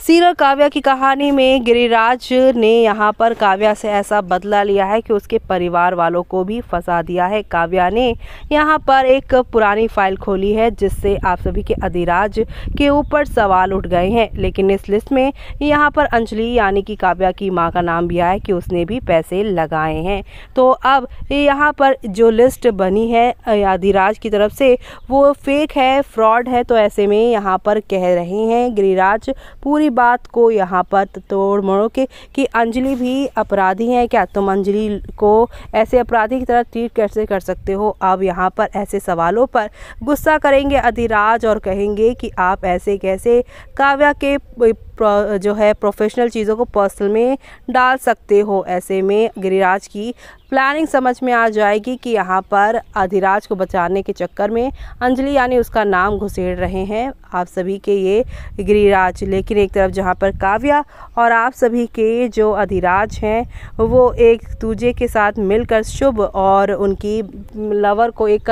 सीर और काव्या की कहानी में गिरिराज ने यहाँ पर काव्या से ऐसा बदला लिया है कि उसके परिवार वालों को भी फंसा दिया है काव्या ने यहाँ पर एक पुरानी फाइल खोली है जिससे आप सभी के अधिराज के ऊपर सवाल उठ गए हैं लेकिन इस लिस्ट में यहाँ पर अंजलि यानी कि काव्या की माँ का नाम भी आया कि उसने भी पैसे लगाए हैं तो अब यहाँ पर जो लिस्ट बनी है अधिराज की तरफ से वो फेक है फ्रॉड है तो ऐसे में यहाँ पर कह रहे हैं गिरिराज पूरी पूरी बात को यहाँ पर तोड़ मोड़ो के कि अंजलि भी अपराधी हैं क्या तुम अंजलि को ऐसे अपराधी की तरह ट्रीट कैसे कर सकते हो अब यहाँ पर ऐसे सवालों पर गुस्सा करेंगे अधिराज और कहेंगे कि आप ऐसे कैसे काव्या के जो है प्रोफेशनल चीज़ों को पर्सनल में डाल सकते हो ऐसे में गिरिराज की प्लानिंग समझ में आ जाएगी कि यहाँ पर अधिराज को बचाने के चक्कर में अंजलि यानी उसका नाम घुसेड़ रहे हैं आप सभी के ये गिरिराज लेकिन एक तरफ जहाँ पर काव्या और आप सभी के जो अधिराज हैं वो एक दूजे के साथ मिलकर शुभ और उनकी लवर को एक